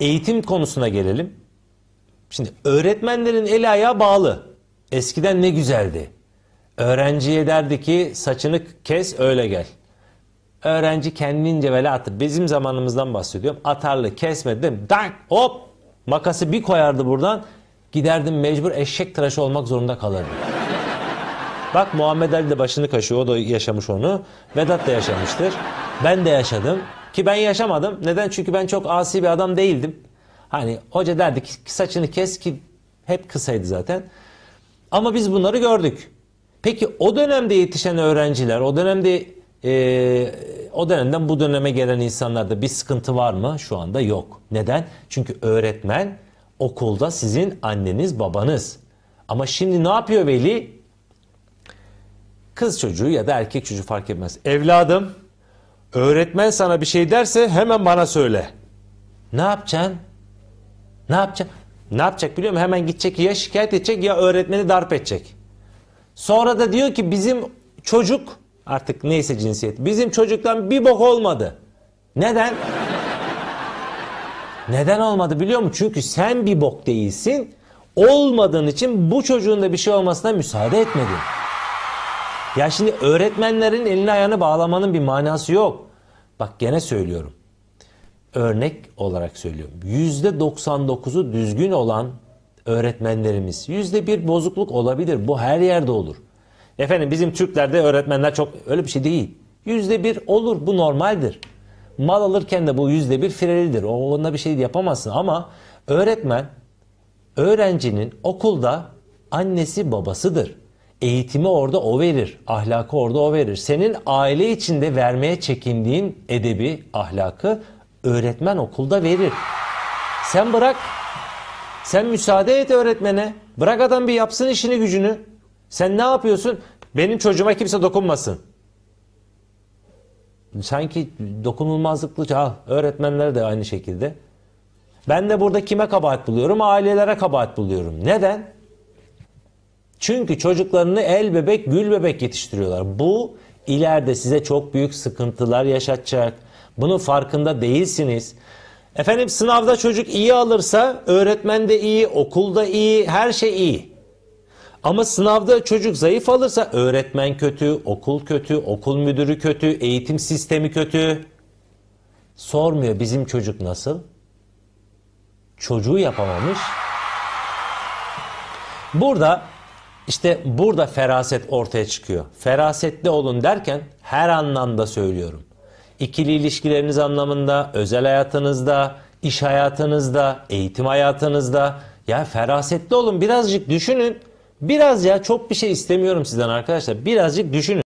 Eğitim konusuna gelelim. Şimdi öğretmenlerin el ayağı bağlı. Eskiden ne güzeldi. Öğrenciye derdi ki saçını kes öyle gel. Öğrenci kendince böyle atır. Bizim zamanımızdan bahsediyorum. Atarlı kesmedi değil mi? Dank hop makası bir koyardı buradan. Giderdim mecbur eşek tıraşı olmak zorunda kalırdım. Bak Muhammed Ali de başını kaşıyor. O da yaşamış onu. Vedat da yaşamıştır. Ben de yaşadım. Ki ben yaşamadım. Neden? Çünkü ben çok asi bir adam değildim. Hani hoca derdi ki saçını kes ki hep kısaydı zaten. Ama biz bunları gördük. Peki o dönemde yetişen öğrenciler, o dönemde e, o dönemden bu döneme gelen insanlarda bir sıkıntı var mı? Şu anda yok. Neden? Çünkü öğretmen okulda sizin anneniz, babanız. Ama şimdi ne yapıyor veli? Kız çocuğu ya da erkek çocuğu fark etmez. Evladım Öğretmen sana bir şey derse hemen bana söyle. Ne yapacaksın? Ne yapacaksın? Ne yapacak biliyor musun? Hemen gidecek ya şikayet edecek ya öğretmeni darp edecek. Sonra da diyor ki bizim çocuk artık neyse cinsiyet. Bizim çocuktan bir bok olmadı. Neden? Neden olmadı biliyor musun? Çünkü sen bir bok değilsin. Olmadığın için bu çocuğun da bir şey olmasına müsaade etmedin. Ya şimdi öğretmenlerin elini ayağını bağlamanın bir manası yok. Bak gene söylüyorum. Örnek olarak söylüyorum. Yüzde 99'u düzgün olan öğretmenlerimiz. Yüzde bir bozukluk olabilir. Bu her yerde olur. Efendim bizim Türklerde öğretmenler çok öyle bir şey değil. Yüzde bir olur bu normaldir. Mal alırken de bu yüzde bir firelidir. Onunla bir şey yapamazsın ama öğretmen öğrencinin okulda annesi babasıdır. Eğitimi orada o verir. Ahlakı orada o verir. Senin aile içinde vermeye çekindiğin edebi, ahlakı öğretmen okulda verir. Sen bırak. Sen müsaade et öğretmene. Bırak adam bir yapsın işini gücünü. Sen ne yapıyorsun? Benim çocuğuma kimse dokunmasın. Sanki dokunulmazlıklı ah, öğretmenler de aynı şekilde. Ben de burada kime kabahat buluyorum? Ailelere kabahat buluyorum. Neden? Çünkü çocuklarını el bebek gül bebek yetiştiriyorlar. Bu ileride size çok büyük sıkıntılar yaşatacak. Bunun farkında değilsiniz. Efendim sınavda çocuk iyi alırsa öğretmen de iyi, okulda iyi, her şey iyi. Ama sınavda çocuk zayıf alırsa öğretmen kötü, okul kötü, okul müdürü kötü, eğitim sistemi kötü. Sormuyor bizim çocuk nasıl? Çocuğu yapamamış. Burada işte burada feraset ortaya çıkıyor. Ferasetli olun derken her anlamda söylüyorum. İkili ilişkileriniz anlamında, özel hayatınızda, iş hayatınızda, eğitim hayatınızda. Ya ferasetli olun birazcık düşünün. Biraz ya çok bir şey istemiyorum sizden arkadaşlar. Birazcık düşünün.